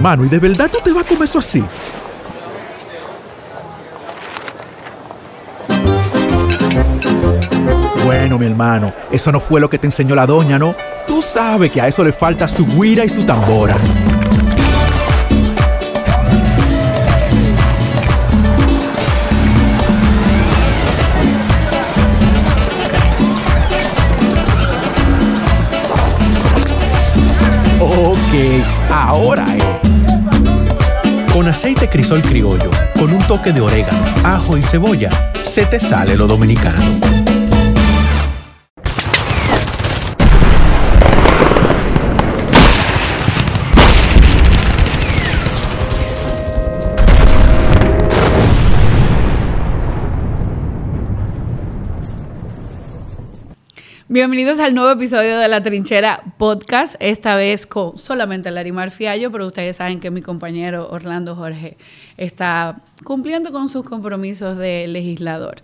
Mano, ¿y de verdad tú te va a comer eso así? Bueno, mi hermano, eso no fue lo que te enseñó la doña, ¿no? Tú sabes que a eso le falta su guira y su tambora. ahora Con aceite crisol criollo, con un toque de orégano, ajo y cebolla, se te sale lo dominicano. Bienvenidos al nuevo episodio de La Trinchera Podcast, esta vez con solamente Larimar Fiallo, pero ustedes saben que mi compañero Orlando Jorge está cumpliendo con sus compromisos de legislador.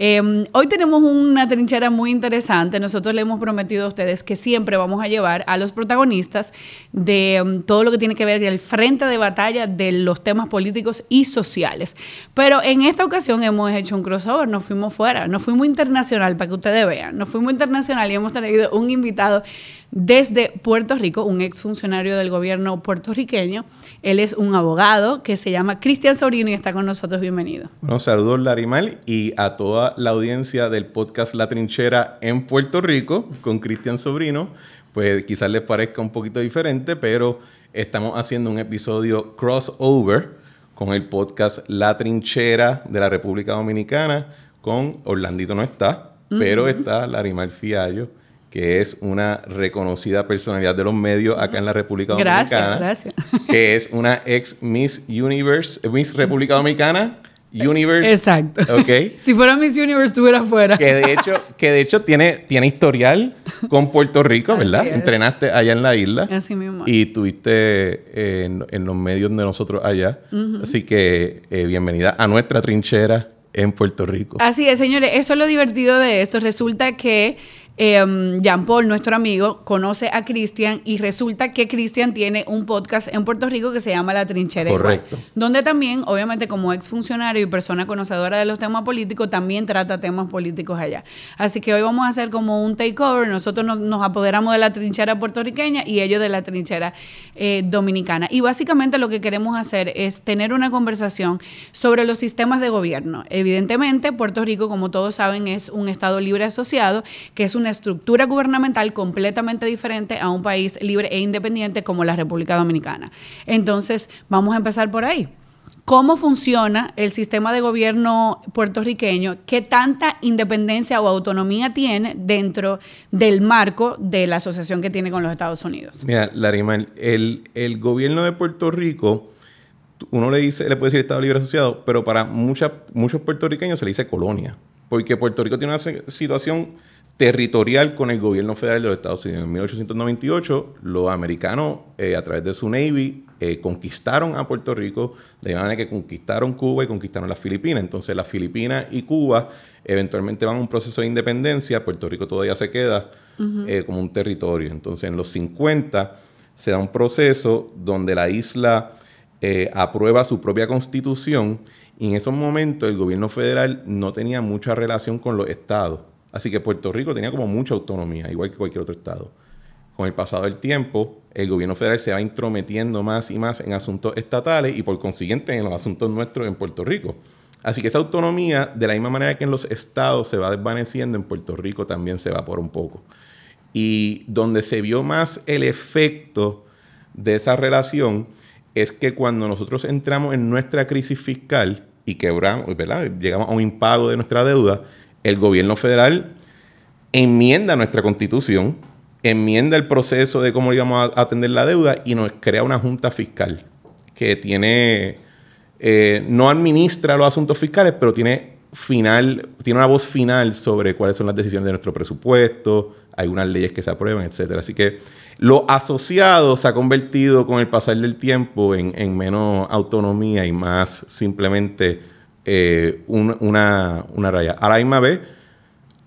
Em, hoy tenemos una trinchera muy interesante. Nosotros le hemos prometido a ustedes que siempre vamos a llevar a los protagonistas de em, todo lo que tiene que ver el frente de batalla de los temas políticos y sociales. Pero en esta ocasión hemos hecho un crossover, nos fuimos fuera, nos fuimos internacional para que ustedes vean, nos fuimos internacional y hemos tenido un invitado desde Puerto Rico, un exfuncionario del gobierno puertorriqueño. Él es un abogado que se llama Cristian Sobrino y está con nosotros. Bienvenido. Bueno, saludos Larimal y a toda la audiencia del podcast La Trinchera en Puerto Rico con Cristian Sobrino. Pues quizás les parezca un poquito diferente, pero estamos haciendo un episodio crossover con el podcast La Trinchera de la República Dominicana con Orlandito no está, pero está Larimal Fiallo que es una reconocida personalidad de los medios acá en la República Dominicana. Gracias, gracias. Que es una ex Miss Universe, eh, Miss República Dominicana. Universe. Exacto. si fuera Miss Universe, estuviera fuera. que de hecho, que de hecho tiene, tiene historial con Puerto Rico, ¿verdad? Entrenaste allá en la isla. Así mismo. Y tuviste eh, en, los medios de nosotros allá. Así que eh, bienvenida a nuestra trinchera en Puerto Rico. Así es, señores. Eso es lo divertido de esto. Resulta que Em, Jean Paul, nuestro amigo, conoce a Cristian y resulta que Cristian tiene un podcast en Puerto Rico que se llama La Trinchera. Correcto. donde también, obviamente, como ex funcionario y persona conocedora de los temas políticos, también trata temas políticos allá. Así que hoy vamos a hacer como un takeover. Nosotros nos, apoderamos de la trinchera puertorriqueña y ellos de la trinchera eh, dominicana. Y básicamente lo que queremos hacer es tener una conversación sobre los sistemas de gobierno. Evidentemente, Puerto Rico, como todos saben, es un Estado libre asociado, que es un estructura gubernamental completamente diferente a un país libre e independiente como la República Dominicana. Entonces, vamos a empezar por ahí cómo funciona el sistema de gobierno puertorriqueño, qué tanta independencia o autonomía tiene dentro del marco de la asociación que tiene con los Estados Unidos. Mira, Larima, el, gobierno de Puerto Rico, uno le dice, le puede decir Estado Libre Asociado, pero para muchos puertorriqueños se le dice colonia, porque Puerto Rico tiene una situación territorial con el gobierno federal de los Estados Unidos. En 1898, los americanos, eh, a través de su Navy, eh, conquistaron a Puerto Rico, de manera que conquistaron Cuba y conquistaron las Filipinas. Entonces, las Filipinas y Cuba eventualmente van a un proceso de independencia, Puerto Rico todavía se queda eh, como un territorio. Entonces, en los 50 se da un proceso donde la isla aprueba su propia constitución y en esos momentos el gobierno federal no tenía mucha relación con los estados. Así que Puerto Rico tenía como mucha autonomía, igual que cualquier otro estado. Con el pasado del tiempo, el gobierno federal se va intrometiendo más y más en asuntos estatales y por consiguiente en los asuntos nuestros en Puerto Rico. Así que esa autonomía, de la misma manera que en los estados se va desvaneciendo, en Puerto Rico también se evapora un poco. Y donde se vio más el efecto de esa relación es que cuando nosotros entramos en nuestra crisis fiscal y quebramos, llegamos a un impago de nuestra deuda, el gobierno federal enmienda nuestra constitución, enmienda el proceso de cómo íbamos a atender la deuda y nos crea una junta fiscal que tiene, eh, no administra los asuntos fiscales, pero tiene final, tiene una voz final sobre cuáles son las decisiones de nuestro presupuesto, hay unas leyes que se aprueban, etcétera. Así que lo asociado se ha convertido con el pasar del tiempo en menos autonomía y más simplemente eh, una, una raya. A la misma vez,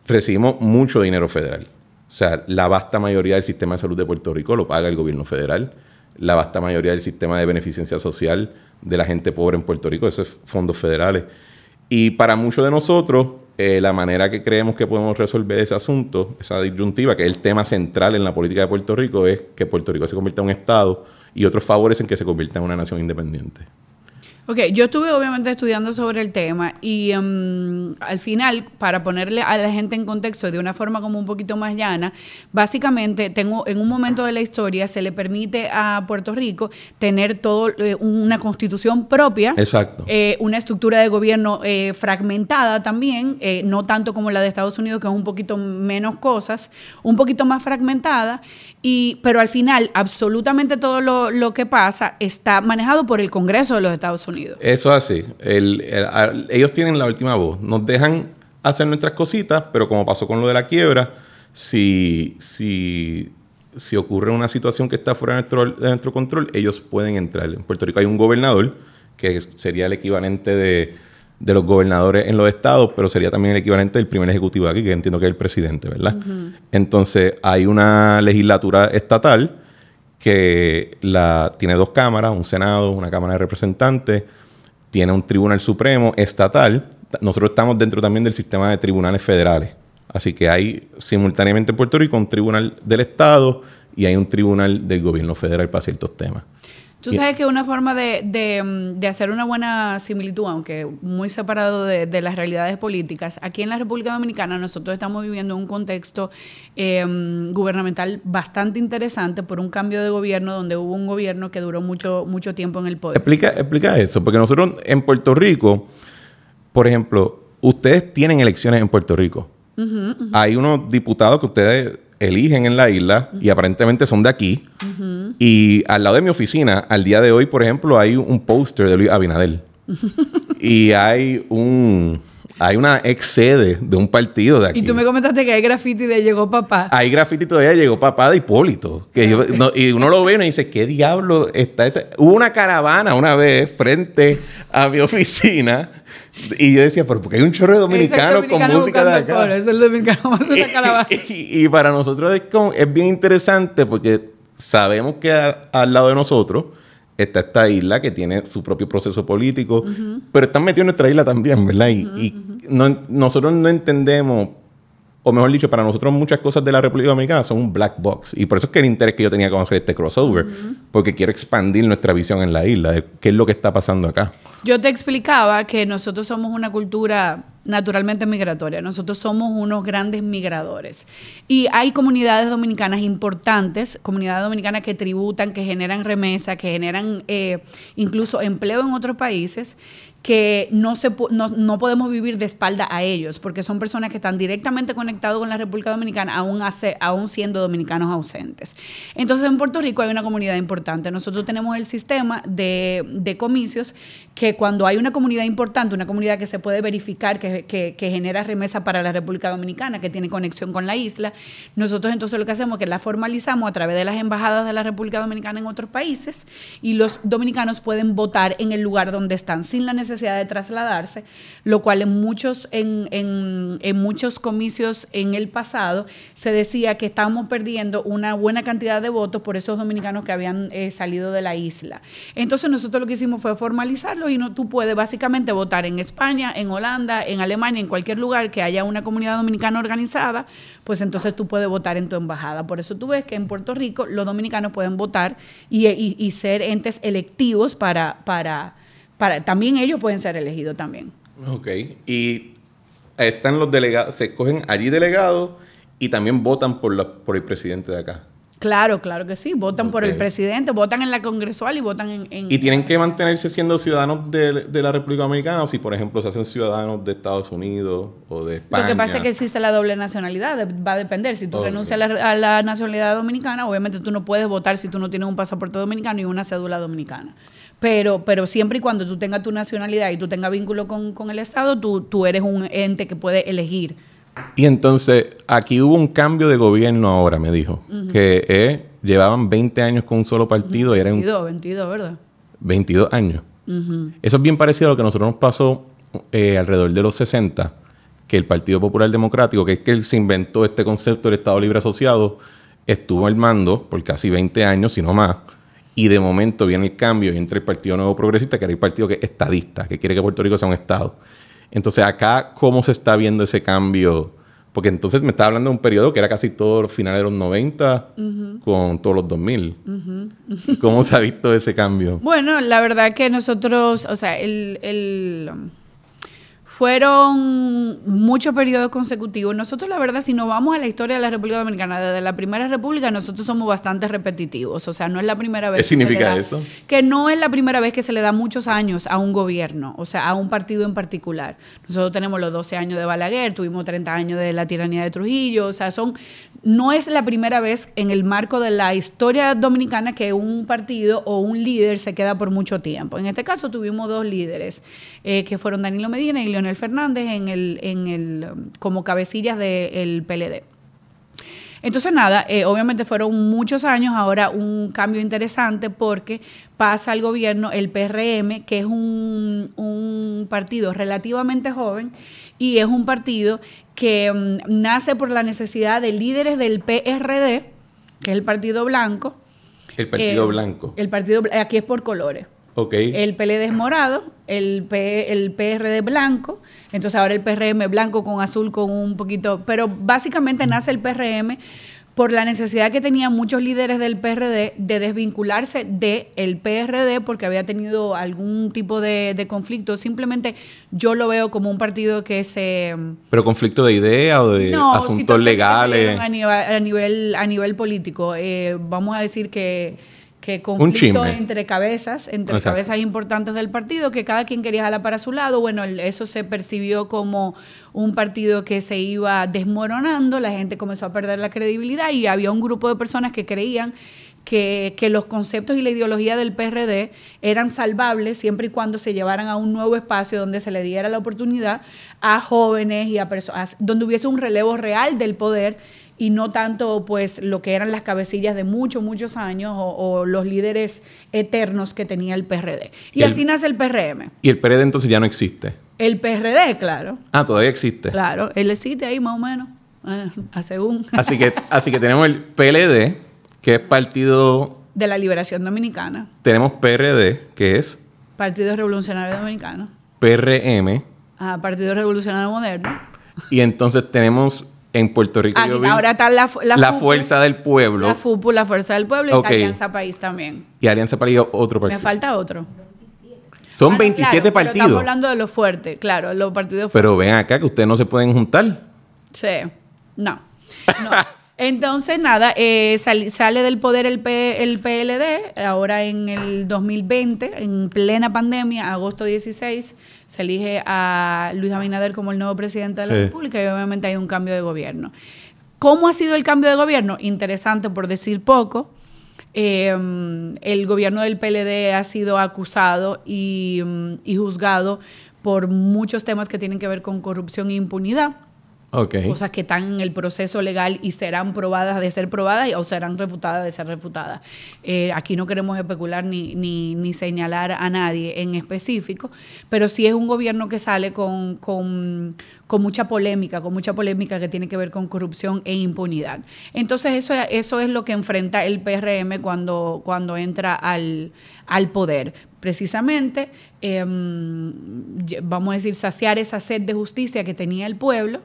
recibimos mucho dinero federal. O sea, la vasta mayoría del sistema de salud de Puerto Rico lo paga el gobierno federal. La vasta mayoría del sistema de beneficencia social de la gente pobre en Puerto Rico, esos es fondos federales. Y para muchos de nosotros, eh, la manera que creemos que podemos resolver ese asunto, esa disyuntiva, que es el tema central en la política de Puerto Rico, es que Puerto Rico se convierta en un Estado y otros favorecen que se convierta en una nación independiente. Ok, yo estuve obviamente estudiando sobre el tema y em, al final, para ponerle a la gente en contexto de una forma como un poquito más llana, básicamente tengo en un momento de la historia se le permite a Puerto Rico tener todo eh, una constitución propia, eh, una estructura de gobierno eh, fragmentada también, no tanto como la de Estados Unidos que es un poquito menos cosas, un poquito más fragmentada y pero al final absolutamente todo lo que pasa está manejado por el Congreso de los Estados Unidos. Eso es así. ellos tienen la última voz. Nos dejan hacer nuestras cositas, pero como pasó con lo de la quiebra, si, si, si ocurre una situación que está fuera de nuestro, control, ellos pueden entrar. En Puerto Rico hay un gobernador, que sería el equivalente de, los gobernadores en los estados, pero sería también el equivalente del primer ejecutivo aquí, que entiendo que es el presidente, ¿verdad? Entonces, hay una legislatura estatal que la, tiene dos cámaras, un Senado, una Cámara de Representantes, tiene un Tribunal Supremo estatal. Nosotros estamos dentro también del sistema de tribunales federales. Así que hay simultáneamente en Puerto Rico un tribunal del Estado y hay un tribunal del gobierno federal para ciertos temas. Tú sabes que una forma mm, de, hacer una buena similitud, aunque muy separado de, las realidades políticas, aquí en la República Dominicana nosotros estamos viviendo un contexto eh, mm, gubernamental bastante interesante por un cambio de gobierno donde hubo un gobierno que duró mucho, mucho tiempo en el poder. Explica, explica eso, porque nosotros en Puerto Rico, por ejemplo, ustedes tienen elecciones en Puerto Rico. Hay unos diputados que ustedes eligen en la isla y aparentemente son de aquí. Y al lado de mi oficina, al día de hoy, por ejemplo, hay un póster de Luis Abinadel. y hay un hay una ex sede de un partido de aquí. Y tú me comentaste que hay graffiti de Llegó Papá. Hay graffiti todavía Llegó Papá de Hipólito. Que y uno lo ve y uno dice, ¿qué diablo está este? Hubo una caravana una vez frente a mi oficina y yo decía, pero qué hay un chorro de dominicano con música de acá. es el dominicano más una caravana. Y, para nosotros es, bien interesante porque sabemos que al lado de nosotros está esta isla que tiene su propio proceso político, pero están metidos en nuestra isla también, ¿verdad? Y, nosotros no entendemos, o mejor dicho, para nosotros muchas cosas de la República Dominicana son un black box. Y por eso es que el interés que yo tenía con hacer este crossover, porque quiero expandir nuestra visión en la isla, de qué es lo que está pasando acá. Yo te explicaba que nosotros somos una cultura naturalmente migratoria. Nosotros somos unos grandes migradores. Y hay comunidades dominicanas importantes, comunidades dominicanas que tributan, que generan remesa, que generan eh, incluso empleo en otros países, que no, se, no, podemos vivir de espalda a ellos, porque son personas que están directamente conectadas con la República Dominicana, aún, hace, aún siendo dominicanos ausentes. Entonces en Puerto Rico hay una comunidad importante. Nosotros tenemos el sistema de, de comicios que cuando hay una comunidad importante, una comunidad que se puede verificar, que, genera remesa para la República Dominicana, que tiene conexión con la isla, nosotros entonces lo que hacemos es que la formalizamos a través de las embajadas de la República Dominicana en otros países y los dominicanos pueden votar en el lugar donde están sin la necesidad de trasladarse, lo cual en muchos, en, en, muchos comicios en el pasado se decía que estábamos perdiendo una buena cantidad de votos por esos dominicanos que habían eh, salido de la isla. Entonces nosotros lo que hicimos fue formalizarlo vino, tú puedes básicamente votar en España, en Holanda, en Alemania, en cualquier lugar que haya una comunidad dominicana organizada, pues entonces tú puedes votar en tu embajada. Por eso tú ves que en Puerto Rico los dominicanos pueden votar y, ser entes electivos para, para, para, también ellos pueden ser elegidos también. Ok, y están los delegados, se escogen allí delegados y también votan por, la, por el presidente de acá. Claro, claro que sí. Votan por el presidente, votan en la congresual y votan en... ¿Y tienen que mantenerse siendo ciudadanos de, la República Dominicana o si, por ejemplo, se hacen ciudadanos de Estados Unidos o de España? Lo que pasa es que existe la doble nacionalidad, va a depender. Si tú renuncias a la, nacionalidad dominicana, obviamente tú no puedes votar si tú no tienes un pasaporte dominicano y una cédula dominicana. Pero, pero siempre y cuando tú tengas tu nacionalidad y tú tengas vínculo con, con el Estado, tú, tú eres un ente que puede elegir y entonces, aquí hubo un cambio de gobierno ahora, me dijo, que eh, llevaban 20 años con un solo partido y eran... 22, 22, ¿verdad? 22 años. Eso es bien parecido a lo que nosotros nos pasó eh, alrededor de los 60, que el Partido Popular Democrático, que es que él se inventó este concepto del Estado Libre Asociado, estuvo al mando por casi 20 años, si no más, y de momento viene el cambio entre el Partido Nuevo Progresista, que era el partido que estadista, que quiere que Puerto Rico sea un Estado. Entonces, acá, ¿cómo se está viendo ese cambio? Porque entonces me estaba hablando de un periodo que era casi todo el final de los 90 con todos los 2000. ¿Cómo se ha visto ese cambio? Bueno, la verdad que nosotros, o sea, el fueron muchos periodos consecutivos. Nosotros, la verdad, si nos vamos a la historia de la República Dominicana, desde la Primera República, nosotros somos bastante repetitivos. O sea, no es la primera vez. que significa se le da, eso? Que no es la primera vez que se le da muchos años a un gobierno, o sea, a un partido en particular. Nosotros tenemos los 12 años de Balaguer, tuvimos 30 años de la tiranía de Trujillo, o sea, son no es la primera vez en el marco de la historia dominicana que un partido o un líder se queda por mucho tiempo. En este caso tuvimos dos líderes, eh, que fueron Danilo Medina y Leonel Fernández en el, en el, como cabecillas del PLD. Entonces, nada, eh, obviamente fueron muchos años, ahora un cambio interesante porque pasa al gobierno el PRM, que es un, un partido relativamente joven y es un partido que mm, nace por la necesidad de líderes del PRD, que es el Partido Blanco. El Partido eh, Blanco. El Partido aquí es por colores. Okay. El PLD es morado, el, PRD el PRD blanco, entonces ahora el PRM blanco con azul con un poquito, pero básicamente nace el PRM por la necesidad que tenían muchos líderes del PRD de desvincularse del el PRD porque había tenido algún tipo de, conflicto. Simplemente yo lo veo como un partido que se... Mm, ¿Pero conflicto de ideas o de asuntos legales? A nivel, a nivel, a nivel político. Eh, vamos a decir que que conflicto entre cabezas, entre cabezas importantes del partido, que cada quien quería jalar para su lado. Bueno, eso se percibió como un partido que se iba desmoronando, la gente comenzó a perder la credibilidad y había un grupo de personas que creían que, que, los conceptos y la ideología del PRD eran salvables siempre y cuando se llevaran a un nuevo espacio donde se le diera la oportunidad a jóvenes y a personas, donde hubiese un relevo real del poder y no tanto pues lo que eran las cabecillas de muchos, muchos años o, los líderes eternos que tenía el PRD. Y, así nace el PRM. Y el PRD entonces ya no existe. El PRD, claro. Ah, todavía existe. Claro, él existe ahí más o menos, eh, según. Así que, así que tenemos el PLD, que es Partido... De la Liberación Dominicana. Tenemos PRD, que es... Partido Revolucionario Dominicano. PRM. Ah, Partido Revolucionario Moderno. Y entonces tenemos en Puerto Rico. ahora está la, Fuerza del Pueblo. La fútbol, la Fuerza del Pueblo y Alianza País también. Y Alianza País, otro partido. Me falta otro. Son 27 ah, partidos. estamos hablando de los fuertes, claro, los partidos fuertes. Pero ven acá que ustedes no se pueden juntar. Sí, no. No. Entonces, nada, eh, sale del poder el, el PLD, ahora en el 2020, en plena pandemia, agosto 16, se elige a Luis Abinader como el nuevo presidente de la República y obviamente hay un cambio de gobierno. ¿Cómo ha sido el cambio de gobierno? Interesante por decir poco. Em, el gobierno del PLD ha sido acusado y, mm, y juzgado por muchos temas que tienen que ver con corrupción e impunidad Cosas que están en el proceso legal y serán probadas de ser probadas y, o serán refutadas de ser refutadas. Eh, aquí no queremos especular ni, ni, señalar a nadie en específico, pero sí es un gobierno que sale con, mucha polémica, con mucha polémica que tiene que ver con corrupción e impunidad. Entonces eso, eso es lo que enfrenta el PRM cuando, cuando entra al, poder precisamente, em, vamos a decir, saciar esa sed de justicia que tenía el pueblo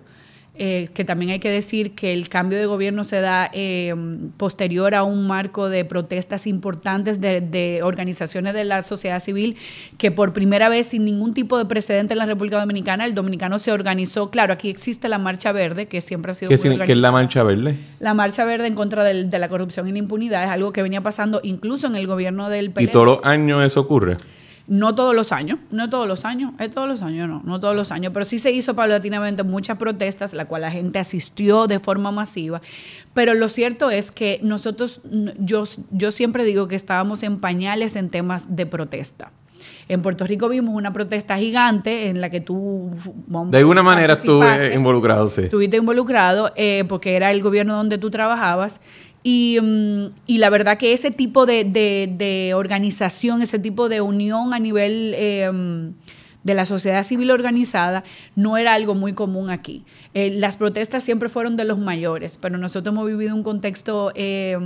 eh, que también hay que decir que el cambio de gobierno se da eh, posterior a un marco de protestas importantes de, organizaciones de la sociedad civil, que por primera vez, sin ningún tipo de precedente en la República Dominicana, el dominicano se organizó. Claro, aquí existe la Marcha Verde, que siempre ha sido. ¿Qué, es la Marcha Verde? La Marcha Verde en contra del, de la corrupción y la impunidad es algo que venía pasando incluso en el gobierno del PLD. ¿Y e. todos los años eso ocurre? No todos los años, no todos los años, es todos los años, no, no todos los años, pero sí se hizo paulatinamente muchas protestas, la cual la gente asistió de forma masiva. Pero lo cierto es que nosotros, yo, yo siempre digo que estábamos en pañales en temas de protesta. En Puerto Rico vimos una protesta gigante en la que tú... De alguna manera estuve involucrado, sí. Estuviste involucrado eh, porque era el gobierno donde tú trabajabas. Mm, y, la verdad que ese tipo de, organización, ese tipo de unión a nivel eh, de la sociedad civil organizada no era algo muy común aquí. Eh, las protestas siempre fueron de los mayores, pero nosotros hemos vivido un contexto eh,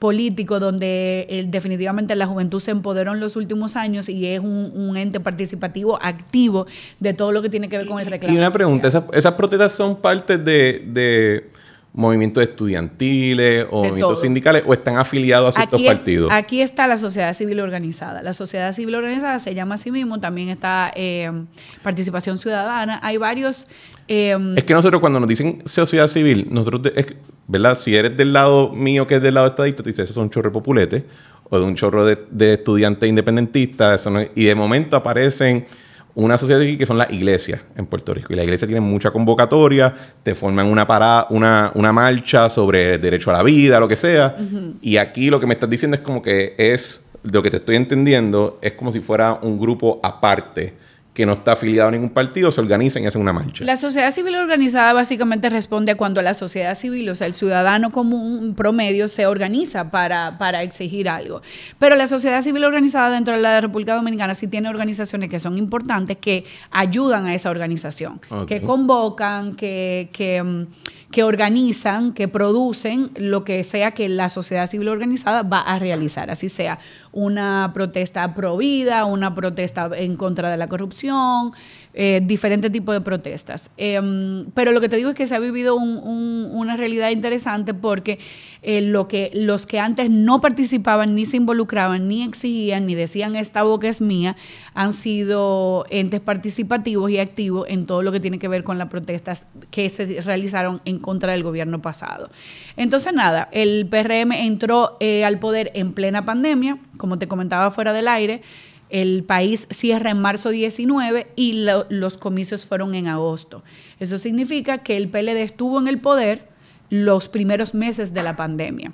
político donde definitivamente la juventud se empoderó en los últimos años y es un, ente participativo, activo de todo lo que tiene que ver con el reclamo. Y una pregunta, ¿esas, protestas son parte de movimientos estudiantiles o movimientos sindicales o están afiliados a ciertos partidos. Aquí está la sociedad civil organizada. La sociedad civil organizada se llama a sí mismo, también está em, participación ciudadana. Hay varios... Em, es que nosotros cuando nos dicen sociedad civil, nosotros, es, ¿verdad? Si eres del lado mío que es del lado estadista, te dices, esos son chorro populete o de un chorro de, estudiantes independentistas, y de momento aparecen una sociedad aquí que son las iglesias en Puerto Rico. Y la iglesia tiene mucha convocatoria, te forman una parada, una, una marcha sobre derecho a la vida, lo que sea. Y aquí lo que me estás diciendo es como que es, lo que te estoy entendiendo, es como si fuera un grupo aparte que no está afiliado a ningún partido, se organizan y hacen una mancha. La sociedad civil organizada básicamente responde cuando la sociedad civil, o sea, el ciudadano común promedio, se organiza para, exigir algo. Pero la sociedad civil organizada dentro de la República Dominicana sí tiene organizaciones que son importantes, que ayudan a esa organización, que convocan, que, mm, que organizan, que producen lo que sea que la sociedad civil organizada va a realizar, así sea una protesta pro vida, una protesta en contra de la corrupción, eh, diferentes tipos de protestas. Em, pero lo que te digo es que se ha vivido una realidad interesante porque eh, lo que, los que antes no participaban, ni se involucraban, ni exigían, ni decían esta boca es mía, han sido entes participativos y activos en todo lo que tiene que ver con las protestas que se realizaron en contra del gobierno pasado. Entonces, nada, el PRM entró eh, al poder en plena pandemia, como te comentaba fuera del aire. El país cierra en marzo 19 y los comicios fueron en agosto. Eso significa que el PLD estuvo en el poder los primeros meses de la pandemia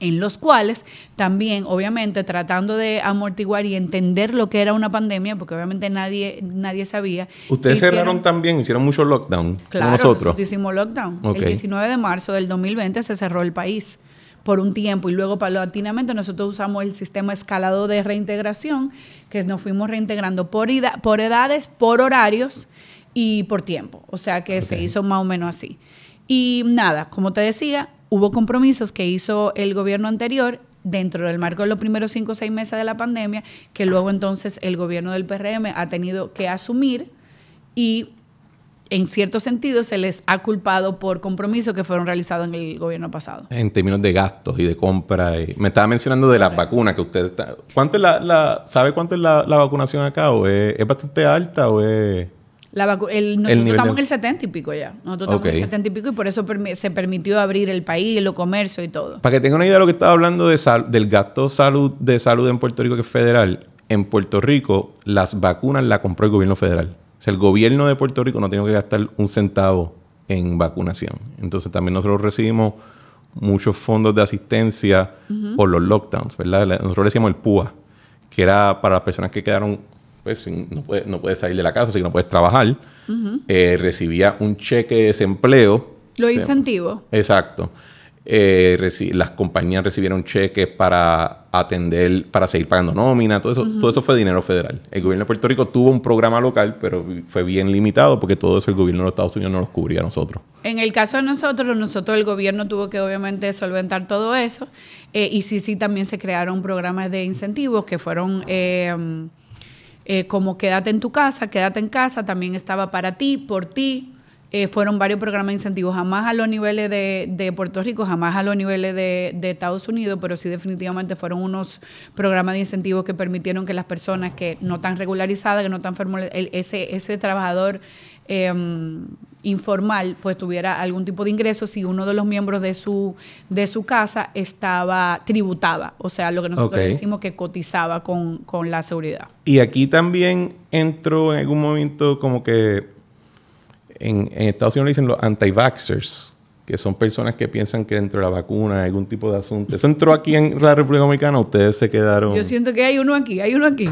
en los cuales también, obviamente, tratando de amortiguar y entender lo que era una pandemia, porque obviamente nadie, nadie sabía. Ustedes cerraron también, hicieron mucho lockdown. Claro, nosotros. hicimos lockdown. El 19 de marzo del 2020 se cerró el país por un tiempo y luego paulatinamente nosotros usamos el sistema escalado de reintegración, que nos fuimos reintegrando por, por edades, por horarios y por tiempo. O sea que se hizo más o menos así. Y nada, como te decía, hubo compromisos que hizo el gobierno anterior dentro del marco de los primeros cinco o seis meses de la pandemia, que luego entonces el gobierno del PRM ha tenido que asumir y en cierto sentido se les ha culpado por compromisos que fueron realizados en el gobierno pasado. En términos de gastos y de compra. Me estaba mencionando de las vacunas que usted está... ¿Cuánto es la, ¿Sabe cuánto es la, vacunación acá? es, bastante alta o es...? el, nosotros estamos en el 70 y pico ya. Nosotros estamos en el 70 y pico y por eso se permitió abrir el país, los comercio y todo. Para que tengan una idea de lo que estaba hablando de del gasto salud, de salud en Puerto Rico que es federal, en Puerto Rico las vacunas las compró el gobierno federal sea, el gobierno de Puerto Rico no tiene que gastar un centavo en vacunación. Entonces también nosotros recibimos muchos fondos de asistencia por los lockdowns, ¿verdad? Nosotros decíamos el PUA, que era para las personas que quedaron, pues no, puedes salir de la casa, así que no puedes trabajar. Eh, recibía un cheque de desempleo. Lo incentivo. Exacto. Eh, las compañías recibieron cheques para atender, para seguir pagando nómina, todo eso, todo eso fue dinero federal. El gobierno de Puerto Rico tuvo un programa local, pero fue bien limitado porque todo eso el gobierno de los Estados Unidos no los cubría a nosotros. En el caso de nosotros, nosotros el gobierno tuvo que obviamente solventar todo eso eh, y sí, sí, también se crearon programas de incentivos que fueron... Eh, como quédate en tu casa, quédate en casa, también estaba para ti, por ti, eh, fueron varios programas de incentivos, jamás a los niveles de, Puerto Rico, jamás a los niveles de, Estados Unidos, pero sí definitivamente fueron unos programas de incentivos que permitieron que las personas que no tan regularizadas, que no tan ese, ese trabajador em, informal, pues tuviera algún tipo de ingreso si uno de los miembros de su, de su casa estaba, tributaba, o sea, lo que nosotros decimos que cotizaba con, con la seguridad. Y aquí también entró en algún momento como que en, Estados Unidos le dicen los anti-vaxxers, que son personas que piensan que dentro de la vacuna hay algún tipo de asunto. Eso entró aquí en la República Dominicana, ustedes se quedaron. Yo siento que hay uno aquí, hay uno aquí.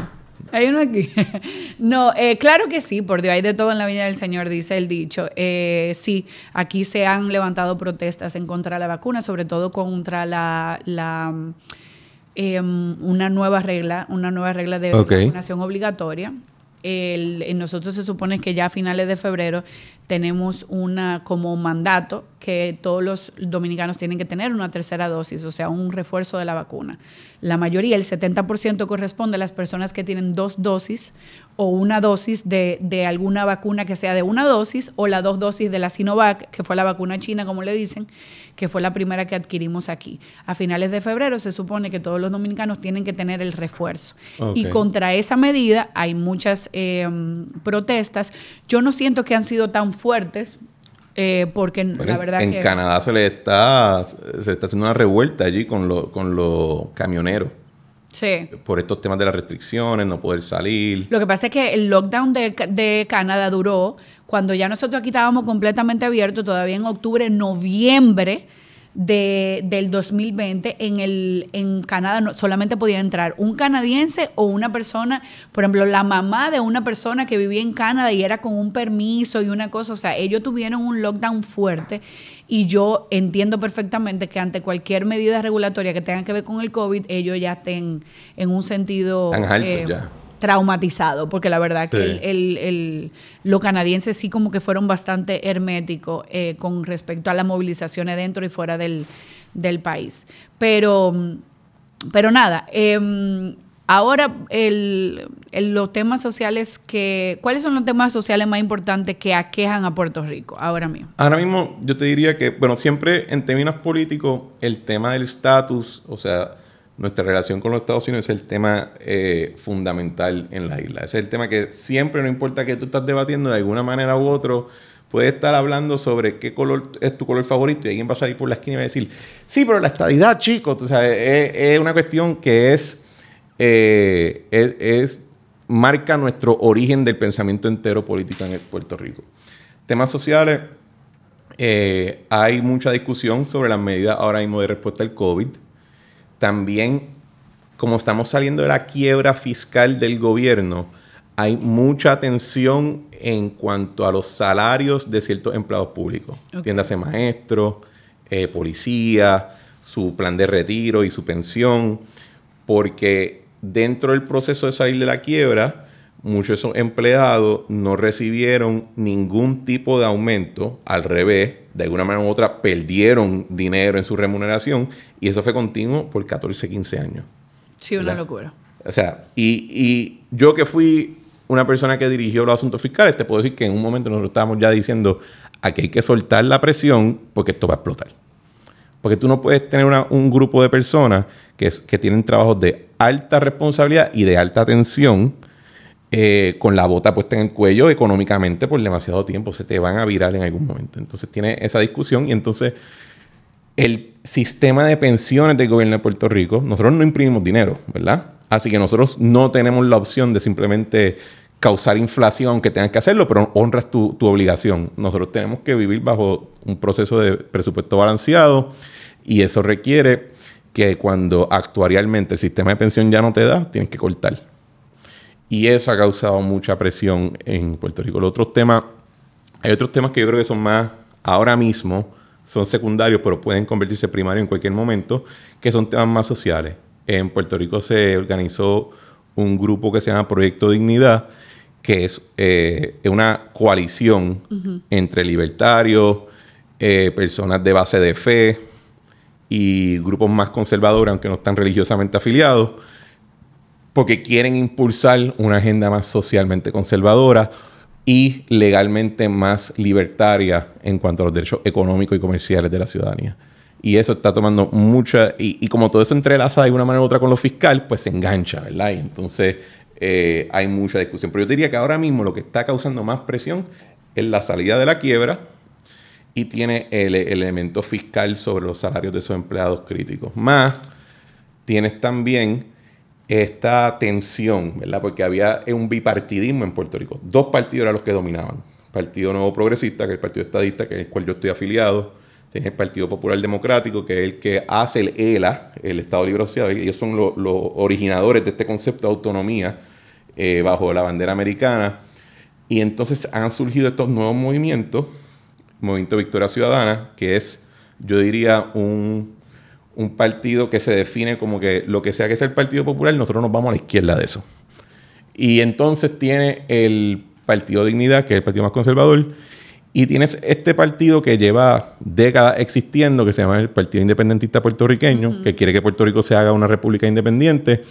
Hay uno aquí. no, eh, claro que sí, por Dios, hay de todo en la vida del Señor, dice el dicho. Eh, sí, aquí se han levantado protestas en contra de la vacuna, sobre todo contra la, la em, una nueva regla, una nueva regla de vacunación obligatoria el, eh, nosotros se supone que ya a finales de febrero tenemos una como mandato que todos los dominicanos tienen que tener una tercera dosis, o sea, un refuerzo de la vacuna. La mayoría, el 70% corresponde a las personas que tienen dos dosis o una dosis de, de alguna vacuna que sea de una dosis o la dos dosis de la Sinovac, que fue la vacuna china, como le dicen que fue la primera que adquirimos aquí. A finales de febrero se supone que todos los dominicanos tienen que tener el refuerzo. Y contra esa medida hay muchas eh, protestas. Yo no siento que han sido tan fuertes. Eh, porque la verdad que... En Canadá se le está, se está haciendo una revuelta allí con, con los camioneros. Por estos temas de las restricciones, no poder salir. Lo que pasa es que el lockdown de, de Canadá duró cuando ya nosotros aquí estábamos completamente abiertos, todavía en octubre, noviembre de, del 2020 en, el, en Canadá no, solamente podía entrar un canadiense o una persona, por ejemplo, la mamá de una persona que vivía en Canadá y era con un permiso y una cosa, o sea, ellos tuvieron un lockdown fuerte y yo entiendo perfectamente que ante cualquier medida regulatoria que tenga que ver con el COVID, ellos ya estén en un sentido... Eh, traumatizado, porque la verdad que el, los canadienses sí como que fueron bastante herméticos eh, con respecto a las movilizaciones dentro y fuera del, país. Pero, pero nada, em, ahora el, los temas sociales que... ¿Cuáles son los temas sociales más importantes que aquejan a Puerto Rico ahora mismo? Ahora mismo yo te diría que, bueno, siempre en términos políticos el tema del estatus, o sea nuestra relación con los Estados Unidos es el tema eh, fundamental en la isla. es el tema que siempre, no importa que tú estás debatiendo de alguna manera u otro, puedes estar hablando sobre qué color es tu color favorito y alguien va a salir por la esquina y va a decir, sí, pero la estadidad, chicos, es, una cuestión que eh, es, marca nuestro origen del pensamiento entero político en Puerto Rico. Temas sociales, eh, hay mucha discusión sobre las medidas ahora mismo de respuesta al COVID también, como estamos saliendo de la quiebra fiscal del gobierno, hay mucha tensión en cuanto a los salarios de ciertos empleados públicos. Tiendas de maestros, eh, policía, su plan de retiro y su pensión, porque dentro del proceso de salir de la quiebra, muchos de esos empleados no recibieron ningún tipo de aumento, al revés, de alguna manera u otra perdieron dinero en su remuneración y eso fue continuo por 14, 15 años. Sí, una locura. O sea, y, yo que fui una persona que dirigió los asuntos fiscales, te puedo decir que en un momento nosotros estábamos ya diciendo, aquí hay que soltar la presión porque esto va a explotar. Porque tú no puedes tener un grupo de personas que, que tienen trabajos de alta responsabilidad y de alta tensión eh, con la bota puesta en el cuello económicamente por demasiado tiempo. Se te van a virar en algún momento. Entonces tiene esa discusión y entonces el sistema de pensiones del gobierno de Puerto Rico, nosotros no imprimimos dinero, ¿verdad? Así que nosotros no tenemos la opción de simplemente causar inflación, aunque tengas que hacerlo, pero honras tu, tu, obligación. Nosotros tenemos que vivir bajo un proceso de presupuesto balanceado y eso requiere que cuando actuarialmente el sistema de pensión ya no te da, tienes que cortar y eso ha causado mucha presión en Puerto Rico. otros temas, hay otros temas que yo creo que son más ahora mismo, son secundarios, pero pueden convertirse primarios en cualquier momento, que son temas más sociales. En Puerto Rico se organizó un grupo que se llama Proyecto Dignidad, que es eh, una coalición entre libertarios, eh, personas de base de fe y grupos más conservadores, aunque no están religiosamente afiliados, porque quieren impulsar una agenda más socialmente conservadora y legalmente más libertaria en cuanto a los derechos económicos y comerciales de la ciudadanía. Y eso está tomando mucha... Y, como todo eso entrelaza de una manera u otra con lo fiscal, pues se engancha, ¿verdad? Y entonces eh, hay mucha discusión. Pero yo diría que ahora mismo lo que está causando más presión es la salida de la quiebra y tiene el elemento fiscal sobre los salarios de esos empleados críticos. Más, tienes también esta tensión, ¿verdad? Porque había eh, un bipartidismo en Puerto Rico. Dos partidos eran los que dominaban. Partido Nuevo Progresista, que es el Partido Estadista, que es el cual yo estoy afiliado. Tiene el Partido Popular Democrático, que es el que hace el ELA, el Estado Libre Asociado. Ellos son los, originadores de este concepto de autonomía eh, bajo la bandera americana. Y entonces han surgido estos nuevos movimientos, Movimiento Victoria Ciudadana, que es, yo diría, un un partido que se define como que lo que sea que sea el Partido Popular, nosotros nos vamos a la izquierda de eso. Y entonces tiene el Partido Dignidad, que es el partido más conservador, y tienes este partido que lleva décadas existiendo, que se llama el Partido Independentista Puertorriqueño, que quiere que Puerto Rico se haga una república independiente,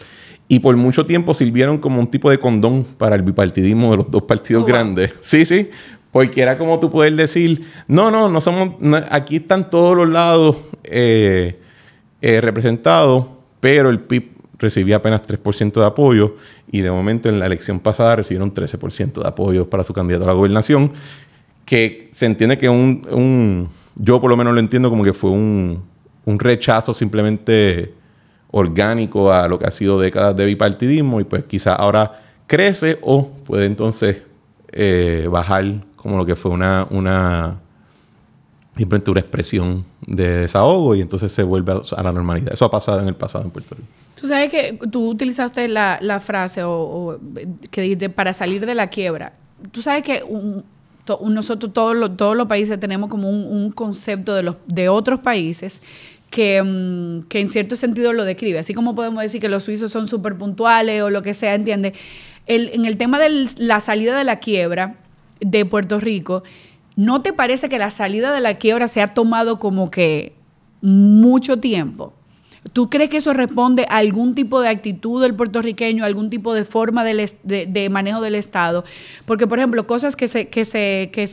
y por mucho tiempo sirvieron como un tipo de condón para el bipartidismo de los dos partidos oh, grandes. Sí, sí, porque era como tú puedes decir, no, no, no somos, aquí están todos los lados. Eh, eh, representado, pero el PIB recibía apenas 3% de apoyo y de momento en la elección pasada recibieron 13% de apoyo para su candidato a la gobernación, que se entiende que un, un yo por lo menos lo entiendo como que fue un, rechazo simplemente orgánico a lo que ha sido décadas de bipartidismo y pues quizás ahora crece o puede entonces eh, bajar como lo que fue una, una simplemente una expresión de desahogo y entonces se vuelve a, la normalidad. Eso ha pasado en el pasado en Puerto Rico. Tú sabes que tú utilizaste la, frase que dijiste para salir de la quiebra. Tú sabes que nosotros todos los, todos los países tenemos como un, concepto de, los, de otros países mm, que, en cierto sentido lo describe. Así como podemos decir que los suizos son súper puntuales o lo que sea, ¿entiendes? en el tema de la salida de la quiebra de Puerto Rico, ¿no te parece que la salida de la quiebra se ha tomado como que mucho tiempo? ¿Tú crees que eso responde a algún tipo de actitud del puertorriqueño, algún tipo de forma de, manejo del Estado? Porque, por ejemplo, cosas que se, que, se, que,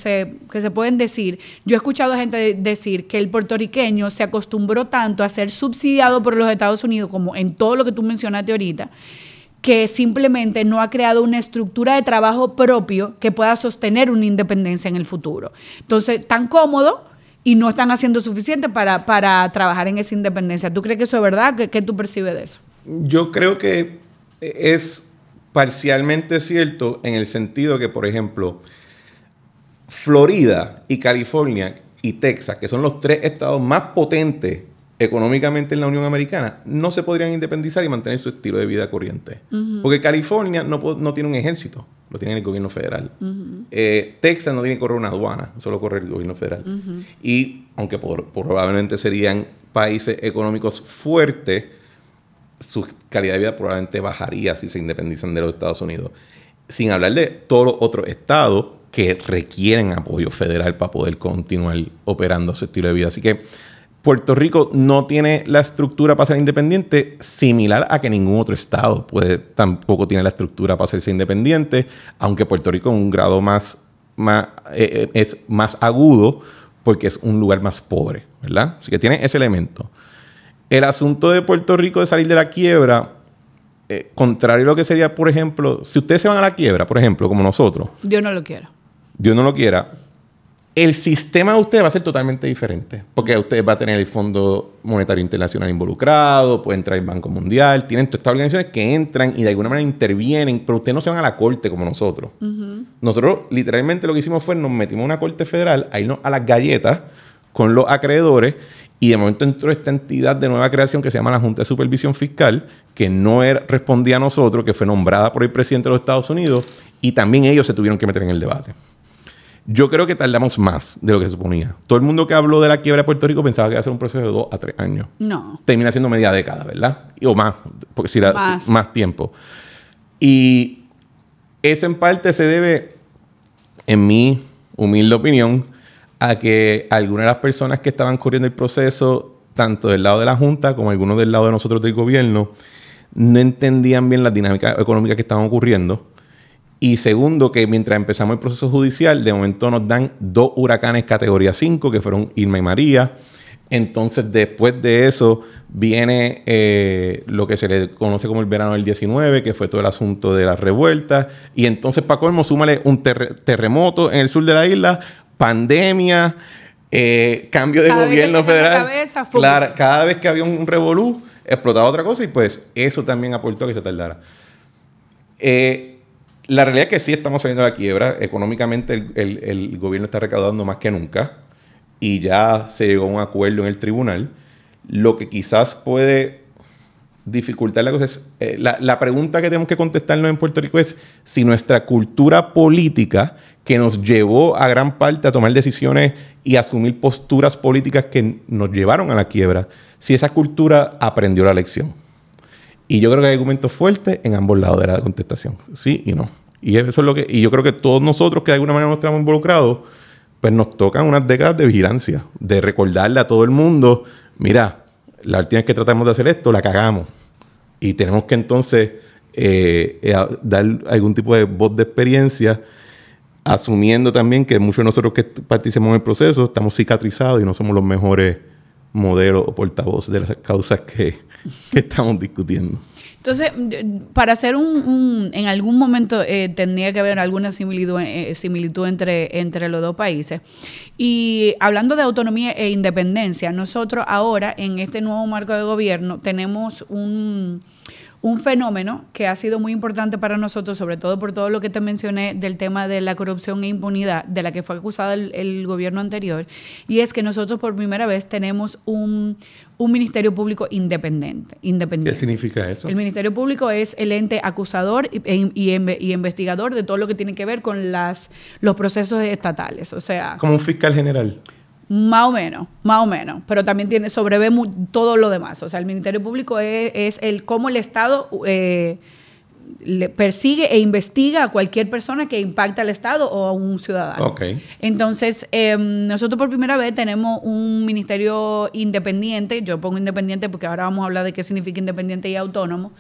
que se pueden decir, yo he escuchado a gente decir que el puertorriqueño se acostumbró tanto a ser subsidiado por los Estados Unidos, como en todo lo que tú mencionaste ahorita, que simplemente no ha creado una estructura de trabajo propio que pueda sostener una independencia en el futuro. Entonces, tan cómodo y no están haciendo suficiente para, trabajar en esa independencia. ¿Tú crees que eso es verdad? ¿Qué, qué tú percibes de eso? Yo creo que es parcialmente cierto en el sentido que, por ejemplo, Florida y California y Texas, que son los tres estados más potentes económicamente en la Unión Americana, no se podrían independizar y mantener su estilo de vida corriente. Porque California no, no, tiene un ejército, lo tiene el gobierno federal. Eh, Texas no tiene que correr una aduana, solo corre el gobierno federal. Y aunque probablemente serían países económicos fuertes, su calidad de vida probablemente bajaría si se independizan de los Estados Unidos. Sin hablar de todos los otros estados que requieren apoyo federal para poder continuar operando su estilo de vida. Así que Puerto Rico no tiene la estructura para ser independiente, similar a que ningún otro estado puede, tampoco tiene la estructura para hacerse independiente, aunque Puerto Rico en un grado más, más eh, eh, es más agudo porque es un lugar más pobre, ¿verdad? Así que tiene ese elemento. El asunto de Puerto Rico de salir de la quiebra, eh, contrario a lo que sería, por ejemplo, si ustedes se van a la quiebra, por ejemplo, como nosotros. Dios no lo quiera. Dios no lo quiera el sistema de ustedes va a ser totalmente diferente, porque ustedes va a tener el Fondo Monetario Internacional involucrado, puede entrar el Banco Mundial, tienen todas estas organizaciones que entran y de alguna manera intervienen, pero ustedes no se van a la corte como nosotros. Nosotros literalmente lo que hicimos fue nos metimos a una corte federal, a irnos a las galletas con los acreedores y de momento entró esta entidad de nueva creación que se llama la Junta de Supervisión Fiscal, que no era, respondía a nosotros, que fue nombrada por el presidente de los Estados Unidos y también ellos se tuvieron que meter en el debate. Yo creo que tardamos más de lo que suponía. Todo el mundo que habló de la quiebra de Puerto Rico pensaba que iba a ser un proceso de dos a tres años. No. Termina siendo media década, ¿verdad? O más, porque si, más. tiempo. Y eso en parte se debe, en mi humilde opinión, a que algunas de las personas que estaban corriendo el proceso, tanto del lado de la Junta como algunos del lado de nosotros del gobierno, no entendían bien las dinámicas económicas que estaban ocurriendo y segundo, que mientras empezamos el proceso judicial, de momento nos dan dos huracanes categoría 5, que fueron Irma y María. Entonces, después de eso, viene eh, lo que se le conoce como el verano del 19, que fue todo el asunto de las revueltas. Y entonces, para colmo, súmale un terremoto en el sur de la isla, pandemia, eh, cambio de gobierno federal. cada vez que había un revolú, explotaba otra cosa y pues eso también aportó a que se tardara. Eh, la realidad es que sí estamos saliendo de la quiebra. Económicamente el, gobierno está recaudando más que nunca y ya se llegó a un acuerdo en el tribunal. Lo que quizás puede dificultar la cosa es, eh, la, la, pregunta que tenemos que contestarnos en Puerto Rico es si nuestra cultura política que nos llevó a gran parte a tomar decisiones y asumir posturas políticas que nos llevaron a la quiebra, si esa cultura aprendió la lección. Y yo creo que hay argumentos fuertes en ambos lados de la contestación, sí y no. Y eso es lo que, y yo creo que todos nosotros que de alguna manera nos estamos involucrados, pues nos tocan unas décadas de vigilancia, de recordarle a todo el mundo, mira, la última vez que tratamos de hacer esto, la cagamos. Y tenemos que entonces eh, eh, dar algún tipo de voz de experiencia, asumiendo también que muchos de nosotros que participamos en el proceso estamos cicatrizados y no somos los mejores modelos o portavoces de las causas que, que estamos discutiendo. Entonces, para hacer un, en algún momento eh, tendría que haber alguna similitud, eh, similitud entre, entre los dos países. Y hablando de autonomía e independencia, nosotros ahora en este nuevo marco de gobierno tenemos un un fenómeno que ha sido muy importante para nosotros, sobre todo por todo lo que te mencioné del tema de la corrupción e impunidad de la que fue acusada el, gobierno anterior, y es que nosotros por primera vez tenemos un, Ministerio Público independiente, independiente. ¿Qué significa eso? El Ministerio Público es el ente acusador y, e, y, y, investigador de todo lo que tiene que ver con las, los procesos estatales, o sea... Como un fiscal general. Más o menos, más o menos, pero también tiene, todo lo demás. O sea, el Ministerio Público es, el cómo el Estado eh, persigue e investiga a cualquier persona que impacta al Estado o a un ciudadano. Okay. Entonces, em, nosotros por primera vez tenemos un ministerio independiente, yo pongo independiente porque ahora vamos a hablar de qué significa independiente y autónomo.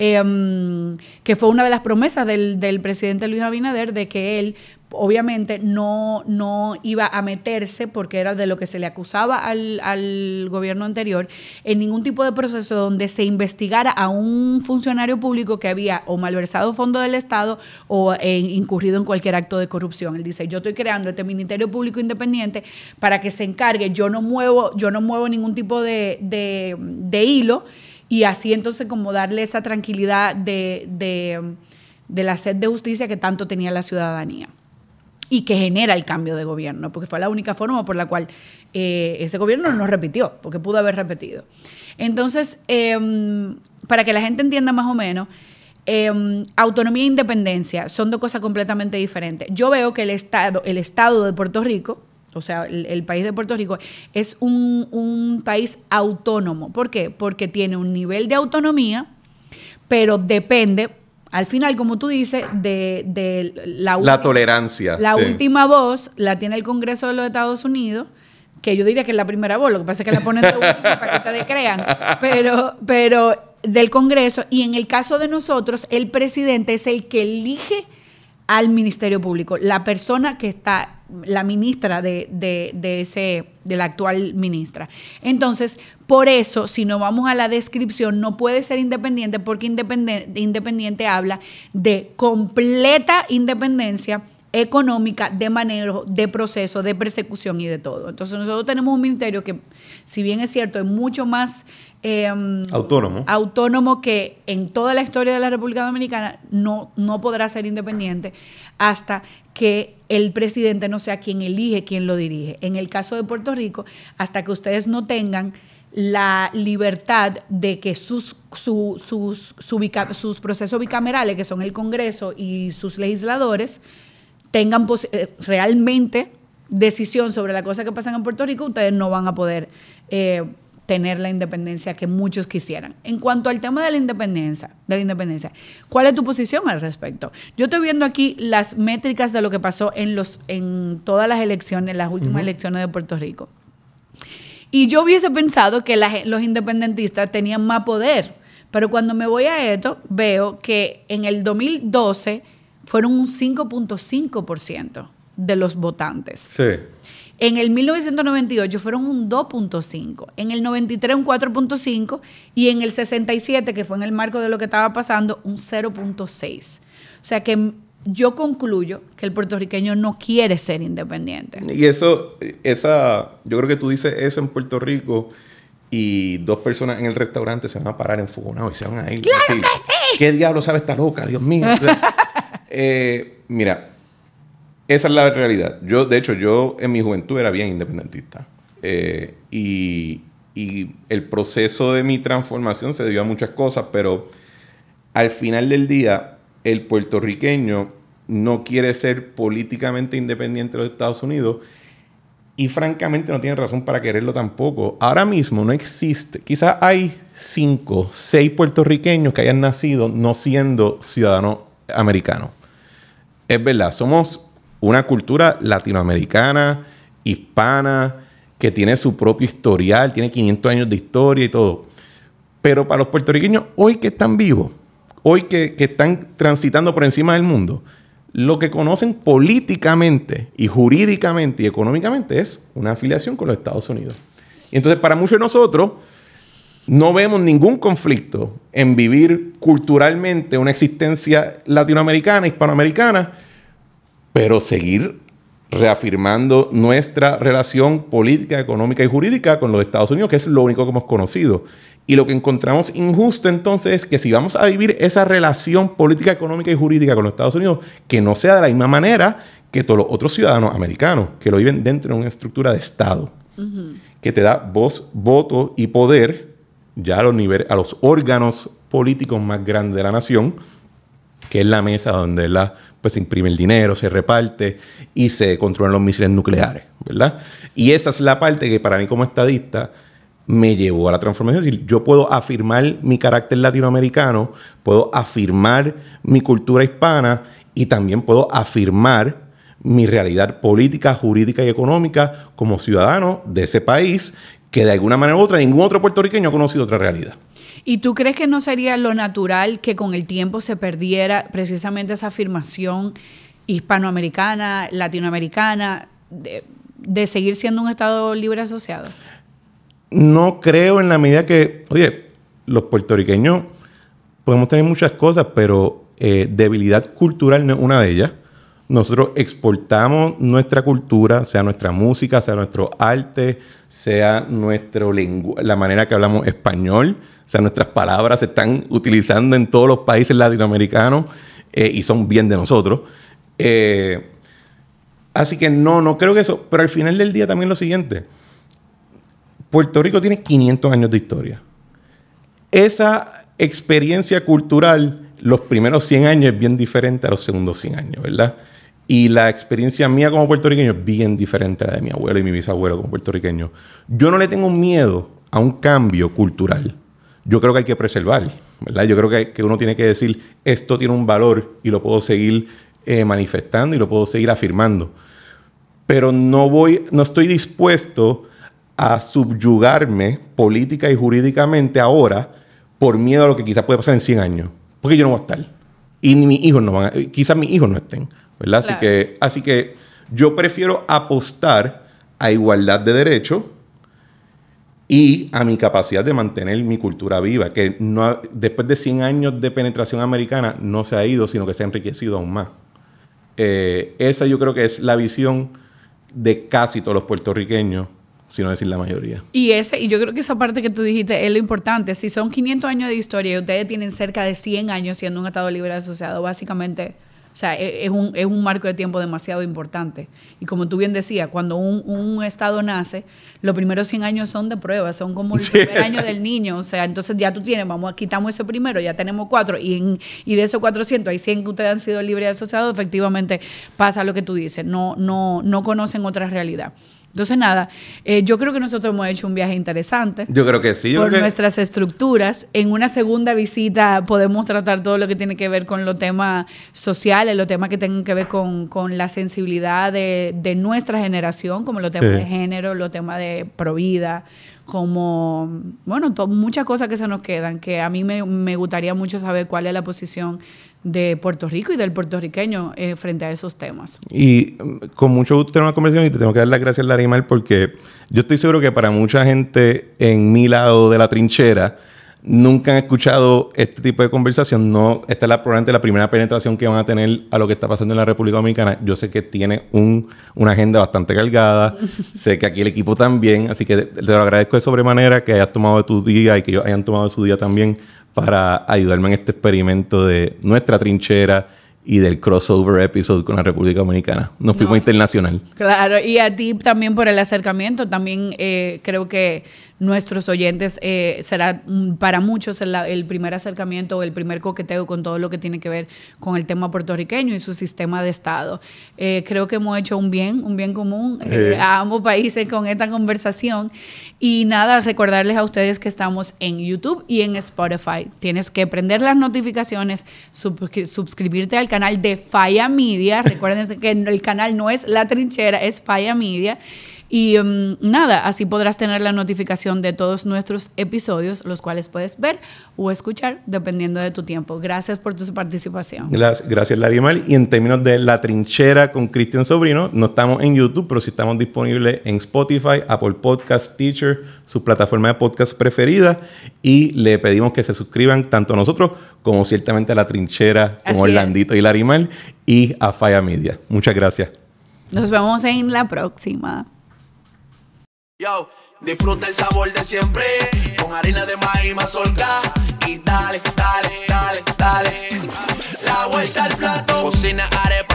Em, que fue una de las promesas del, presidente Luis Abinader de que él obviamente no, no iba a meterse, porque era de lo que se le acusaba al, gobierno anterior, en ningún tipo de proceso donde se investigara a un funcionario público que había o malversado fondos del Estado o eh, incurrido en cualquier acto de corrupción. Él dice, yo estoy creando este Ministerio Público Independiente para que se encargue, yo no muevo, yo no muevo ningún tipo de, de hilo y así entonces como darle esa tranquilidad de, de, de la sed de justicia que tanto tenía la ciudadanía y que genera el cambio de gobierno, porque fue la única forma por la cual eh, ese gobierno no repitió, porque pudo haber repetido. Entonces, em, para que la gente entienda más o menos, em, autonomía e independencia son dos cosas completamente diferentes. Yo veo que el Estado, el estado de Puerto Rico, o sea, el, país de Puerto Rico, es un, un país autónomo. ¿Por qué? Porque tiene un nivel de autonomía, pero depende al final, como tú dices, de, de la, tolerancia. La última voz la tiene el Congreso de los Estados Unidos, que yo diría que es la primera voz, lo que pasa es que la ponen de para que te crean, pero, pero del Congreso, y en el caso de nosotros, el presidente es el que elige al Ministerio Público. La persona que está, la ministra de, de, de, ese, de la actual ministra. Entonces, por eso, si no vamos a la descripción, no puede ser independiente porque independiente, independiente habla de completa independencia económica, de manejo, de proceso, de persecución y de todo. Entonces nosotros tenemos un ministerio que, si bien es cierto, es mucho más em, autónomo. autónomo que en toda la historia de la República Dominicana, no, no podrá ser independiente hasta que el presidente no sea quien elige, quien lo dirige. En el caso de Puerto Rico, hasta que ustedes no tengan la libertad de que sus, sus, sus procesos bicamerales, que son el Congreso y sus legisladores, tengan eh, realmente decisión sobre la cosa que pasan en Puerto Rico, ustedes no van a poder eh, tener la independencia que muchos quisieran. En cuanto al tema de la independencia, de la independencia, ¿cuál es tu posición al respecto? Yo estoy viendo aquí las métricas de lo que pasó en los en todas las elecciones, las últimas elecciones de Puerto Rico. Y yo hubiese pensado que los independentistas tenían más poder, pero cuando me voy a esto veo que en el 2012 fueron un 5.5% de los votantes. Sí. En el 1998 fueron un 2.5, en el 93 un 4.5 y en el 67, que fue en el marco de lo que estaba pasando, un 0.6. O sea que yo concluyo que el puertorriqueño no quiere ser independiente. Y eso, esa, yo creo que tú dices eso en Puerto Rico y dos personas en el restaurante se van a parar en y se van a ir. ¡Claro que sí! ¿Qué diablo sabe esta loca? Dios mío. Eh, mira, esa es la realidad. Yo, de hecho, yo en mi juventud era bien independentista. Eh, y, y el proceso de mi transformación se debió a muchas cosas, pero al final del día, el puertorriqueño no quiere ser políticamente independiente de los Estados Unidos y francamente no tiene razón para quererlo tampoco. Ahora mismo no existe, quizás hay cinco, seis puertorriqueños que hayan nacido no siendo ciudadano americano es verdad, somos una cultura latinoamericana, hispana, que tiene su propio historial, tiene 500 años de historia y todo. Pero para los puertorriqueños, hoy que están vivos, hoy que, están transitando por encima del mundo, lo que conocen políticamente y jurídicamente y económicamente es una afiliación con los Estados Unidos. Y entonces, para muchos de nosotros, no vemos ningún conflicto en vivir culturalmente una existencia latinoamericana, hispanoamericana, pero seguir reafirmando nuestra relación política, económica y jurídica con los Estados Unidos, que es lo único que hemos conocido. Y lo que encontramos injusto entonces es que si vamos a vivir esa relación política, económica y jurídica con los Estados Unidos, que no sea de la misma manera que todos los otros ciudadanos americanos, que lo viven dentro de una estructura de Estado, que te da voz, voto y poder ya a los, a los órganos políticos más grandes de la nación, que es la mesa donde la, pues, se imprime el dinero, se reparte y se controlan los misiles nucleares, ¿verdad? Y esa es la parte que para mí como estadista me llevó a la transformación. Es decir, yo puedo afirmar mi carácter latinoamericano, puedo afirmar mi cultura hispana y también puedo afirmar mi realidad política, jurídica y económica como ciudadano de ese país que de alguna manera u otra ningún otro puertorriqueño ha conocido otra realidad. ¿Y tú crees que no sería lo natural que con el tiempo se perdiera precisamente esa afirmación hispanoamericana, latinoamericana, de, seguir siendo un Estado libre asociado? No creo en la medida que, oye, los puertorriqueños podemos tener muchas cosas, pero eh, debilidad cultural no es una de ellas nosotros exportamos nuestra cultura, sea nuestra música, sea nuestro arte, sea nuestro lengua, la manera que hablamos español, o sea, nuestras palabras se están utilizando en todos los países latinoamericanos eh, y son bien de nosotros. Eh, así que no, no creo que eso, pero al final del día también lo siguiente, Puerto Rico tiene 500 años de historia. Esa experiencia cultural los primeros 100 años es bien diferente a los segundos 100 años, ¿verdad? Y la experiencia mía como puertorriqueño es bien diferente a la de mi abuelo y mi bisabuelo como puertorriqueño. Yo no le tengo miedo a un cambio cultural. Yo creo que hay que preservar, ¿verdad? Yo creo que, que uno tiene que decir, esto tiene un valor y lo puedo seguir eh, manifestando y lo puedo seguir afirmando. Pero no, voy, no estoy dispuesto a subyugarme política y jurídicamente ahora por miedo a lo que quizás puede pasar en 100 años. Porque yo no voy a estar. Y ni mis no van quizás mis hijos no estén. Así, que, así que yo prefiero apostar a igualdad de derechos y a mi capacidad de mantener mi cultura viva, que no después de 100 años de penetración americana no se ha ido, sino que se ha enriquecido aún más. Eh, esa yo creo que es la visión de casi todos los puertorriqueños si no decir la mayoría. Y ese y yo creo que esa parte que tú dijiste es lo importante. Si son 500 años de historia y ustedes tienen cerca de 100 años siendo un Estado libre asociado, básicamente o sea, e, es un, es un marco de tiempo demasiado importante. Y como tú bien decías, cuando un, Estado nace, los primeros 100 años son de prueba, son como el primer año del niño. O sea, entonces ya tú tienes, vamos, quitamos ese primero, ya tenemos cuatro. Y, en, y de esos 400, hay 100 que ustedes han sido libres asociados, efectivamente pasa lo que tú dices, no, no, no conocen otra realidad. Entonces, nada, eh, yo creo que nosotros hemos hecho un viaje interesante. Yo creo que sí. Yo por nuestras estructuras. En una segunda visita podemos tratar todo lo que tiene que ver con los temas sociales, los temas que tienen que ver con, con la sensibilidad de, de, nuestra generación, como los temas de género, los temas de provida, como, bueno, muchas cosas que se nos quedan, que a mí me, me gustaría mucho saber cuál es la posición de Puerto Rico y del puertorriqueño eh, frente a esos temas. Y mm, con mucho gusto tener una conversación y te tengo que dar las gracias, Larimar, porque yo estoy seguro que para mucha gente en mi lado de la trinchera nunca han escuchado este tipo de conversación. No, esta es la, probablemente la primera penetración que van a tener a lo que está pasando en la República Dominicana. Yo sé que tiene una agenda bastante cargada. sé que aquí el equipo también. Así que te, te, lo agradezco de sobremanera que hayas tomado de tu día y que ellos hayan tomado de su día también para ayudarme en este experimento de nuestra trinchera y del crossover episode con la República Dominicana. Nos fuimos internacional. Claro, y a ti también por el acercamiento. También eh, creo que nuestros oyentes eh, será mm, para muchos el, primer acercamiento o el primer coqueteo con todo lo que tiene que ver con el tema puertorriqueño y su sistema de Estado. Eh, creo que hemos hecho un bien, un bien común eh, a ambos países con esta conversación. Y nada, recordarles a ustedes que estamos en YouTube y en Spotify. Tienes que prender las notificaciones, suscribirte al canal de Falla Media. Recuérdense que el canal no es La Trinchera, es Falla Media. Y em, nada, así podrás tener la notificación de todos nuestros episodios, los cuales puedes ver o escuchar dependiendo de tu tiempo. Gracias por tu participación. Gracias, gracias Larimal. Y en términos de La Trinchera con Cristian Sobrino, no estamos en YouTube, pero sí estamos disponibles en Spotify, Apple Podcast, Teacher, su plataforma de podcast preferida. Y le pedimos que se suscriban tanto a nosotros como ciertamente a La Trinchera, con Orlandito y Larimal, y a Faya Media. Muchas gracias. Nos vemos en la próxima. Yo, disfruta el sabor de siempre con harina de maíz mazorca y dale, dale, dale, dale. La vuelta al plato, cocina arepa